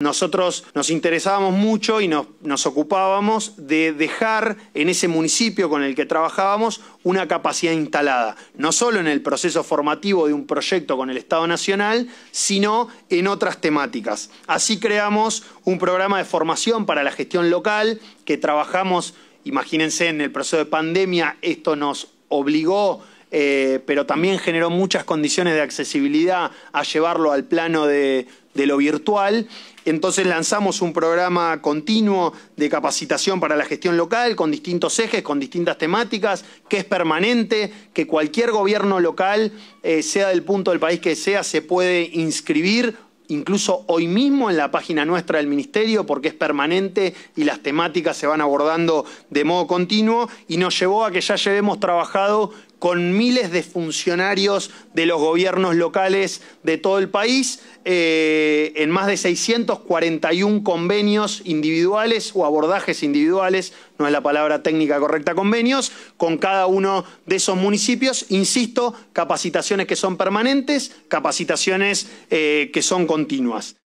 Nosotros nos interesábamos mucho y nos, ocupábamos de dejar en ese municipio con el que trabajábamos una capacidad instalada, no solo en el proceso formativo de un proyecto con el Estado Nacional, sino en otras temáticas. Así creamos un programa de formación para la gestión local que trabajamos, imagínense, en el proceso de pandemia, esto nos obligó eh, pero también generó muchas condiciones de accesibilidad a llevarlo al plano de, lo virtual. Entonces lanzamos un programa continuo de capacitación para la gestión local con distintos ejes, con distintas temáticas, que es permanente, que cualquier gobierno local, eh, sea del punto del país que sea, se puede inscribir incluso hoy mismo en la página nuestra del Ministerio, porque es permanente y las temáticas se van abordando de modo continuo, y nos llevó a que ya llevemos trabajado con miles de funcionarios de los gobiernos locales de todo el país, eh, en más de 641 convenios individuales o abordajes individuales, no es la palabra técnica correcta, convenios, con cada uno de esos municipios, insisto, capacitaciones que son permanentes, capacitaciones eh, que son continuas continuas